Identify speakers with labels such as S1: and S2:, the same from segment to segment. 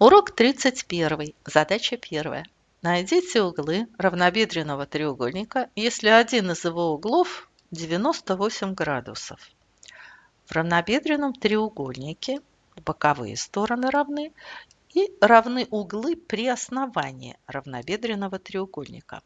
S1: Урок 31. Задача 1. Найдите углы равнобедренного треугольника, если один из его углов 98 градусов. В равнобедренном треугольнике боковые стороны равны и равны углы при основании равнобедренного треугольника.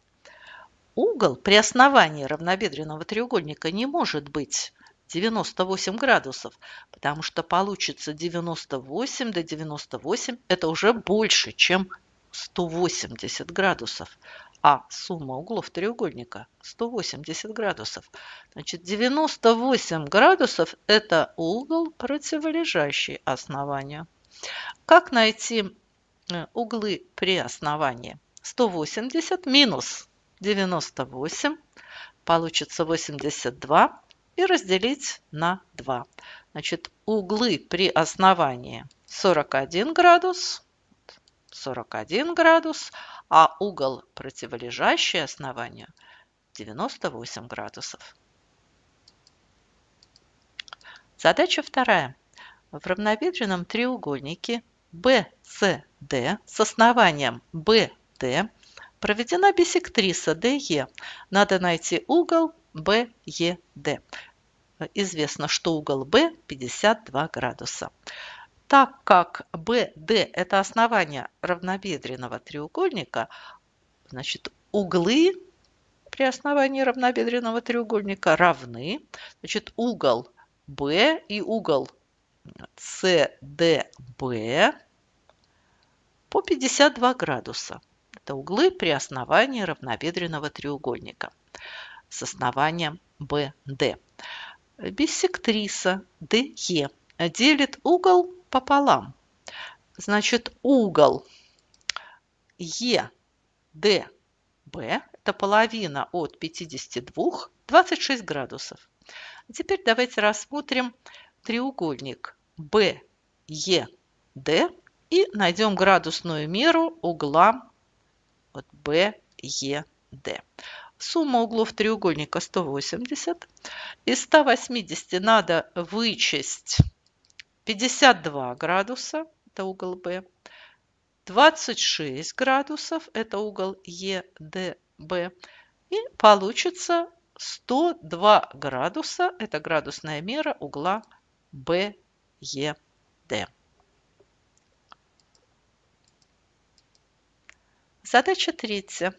S1: Угол при основании равнобедренного треугольника не может быть 98 градусов, потому что получится 98 до 98 – это уже больше, чем 180 градусов, а сумма углов треугольника 180 градусов. Значит, 98 градусов – это угол, противолежащий основанию. Как найти э, углы при основании? 180 минус 98 получится 82 и разделить на 2. Значит, углы при основании 41 градус, 41 градус, а угол, противолежащий основанию, 98 градусов. Задача вторая. В равнобедренном треугольнике BCD с основанием BD проведена бисектриса DE. Надо найти угол БЕД. Известно, что угол Б 52 градуса. Так как BD – это основание равнобедренного треугольника, значит, углы при основании равнобедренного треугольника равны. Значит, угол Б и угол CDB по 52 градуса. Это углы при основании равнобедренного треугольника с основанием BD. Биссектриса DE делит угол пополам. Значит, угол EDB – это половина от 52, 26 градусов. Теперь давайте рассмотрим треугольник BED и найдем градусную меру угла от BED. Сумма углов треугольника 180. Из 180 надо вычесть 52 градуса, это угол B, 26 градусов, это угол EDB, И получится 102 градуса, это градусная мера угла BED. Задача третья.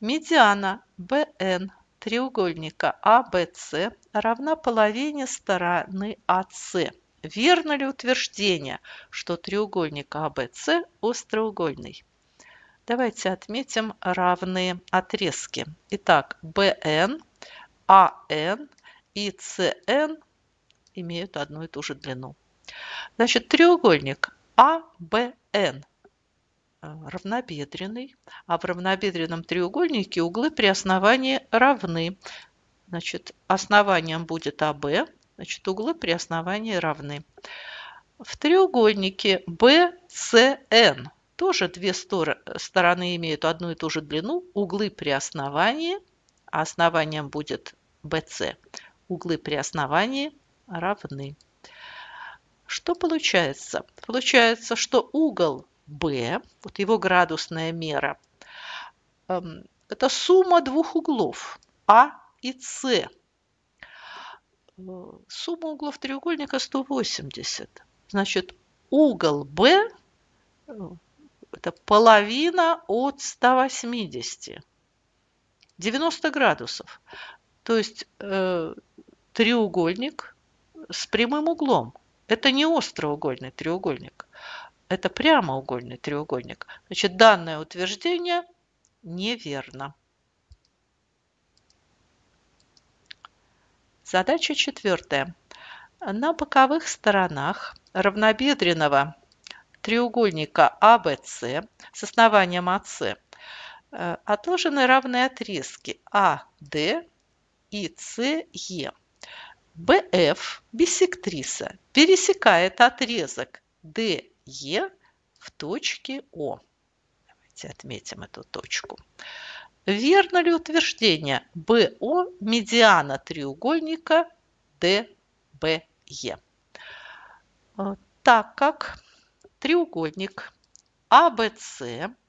S1: Медиана BN треугольника ABC а равна половине стороны AC. А Верно ли утверждение, что треугольник ABC а остроугольный? Давайте отметим равные отрезки. Итак, BN, AN и CN имеют одну и ту же длину. Значит, треугольник ABN – Э, равнобедренный, а в равнобедренном треугольнике углы при основании равны. Значит, основанием будет АБ, значит, углы при основании равны. В треугольнике BCN тоже две стороны имеют одну и ту же длину, углы при основании, а основанием будет BC. Углы при основании равны. Что получается? Получается, что угол b, вот его градусная мера, эм, это сумма двух углов а и с. Э, сумма углов треугольника 180. Значит, угол b э, это половина от 180. 90 градусов. То есть э, треугольник с прямым углом. Это не остроугольный треугольник. Это прямоугольный треугольник. Значит, данное утверждение неверно. Задача четвертая. На боковых сторонах равнобедренного треугольника АВС с основанием АС э, отложены равные отрезки AD а и CE. BF, биссектриса пересекает отрезок DE Е в точке О. Давайте отметим эту точку. Верно ли утверждение БО медиана треугольника ДБЕ? Э, так как треугольник АБС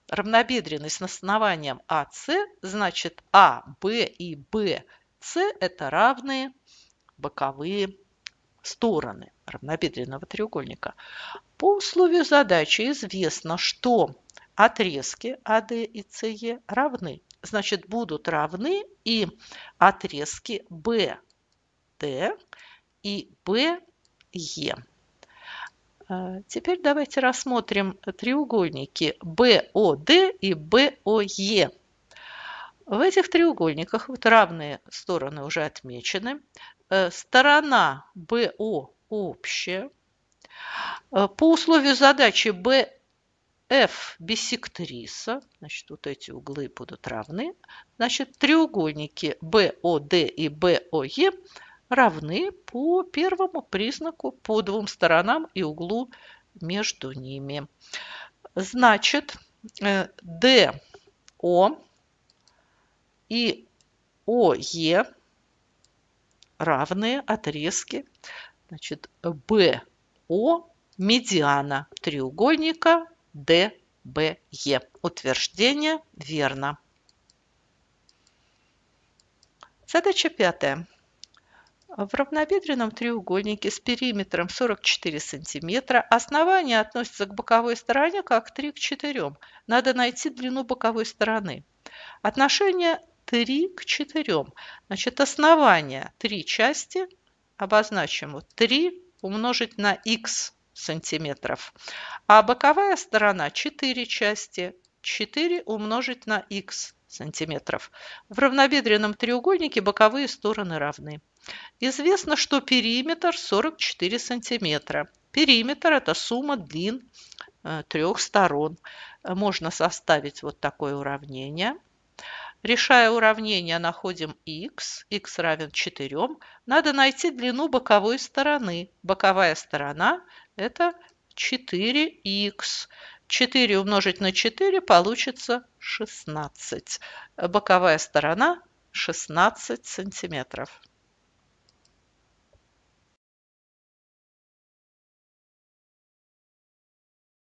S1: равнобедренный с основанием АС, значит АБ и БС – это равные боковые стороны равнобедренного треугольника. По условию задачи известно, что отрезки АД и СЕ e равны. Значит, будут равны и отрезки БД и БЕ. А, теперь давайте рассмотрим треугольники БОД и БОЕ. В этих треугольниках вот равные стороны уже отмечены. Э, сторона БО общее. Э, по условию задачи BF биссектриса, значит, вот эти углы будут равны, значит, треугольники BOD и BOE равны по первому признаку по двум сторонам и углу между ними. Значит, э, DO и OE равные отрезки Значит, БО медиана треугольника ДБЕ. Утверждение верно. Задача пятая. В равнобедренном треугольнике с периметром 44 см основание относится к боковой стороне как 3 к 4. Надо найти длину боковой стороны. Отношение 3 к 4. Значит, основание 3 части обозначим 3 умножить на x сантиметров. А боковая сторона 4 части. 4 умножить на x сантиметров. В равнобедренном треугольнике боковые стороны равны. Известно, что периметр 44 сантиметра. Периметр – это сумма длин э, трех сторон. Можно составить вот такое уравнение – Решая уравнение, находим x, x равен 4, надо найти длину боковой стороны. Боковая сторона – это 4 x 4 умножить на 4 получится 16. Боковая сторона 16 сантиметров.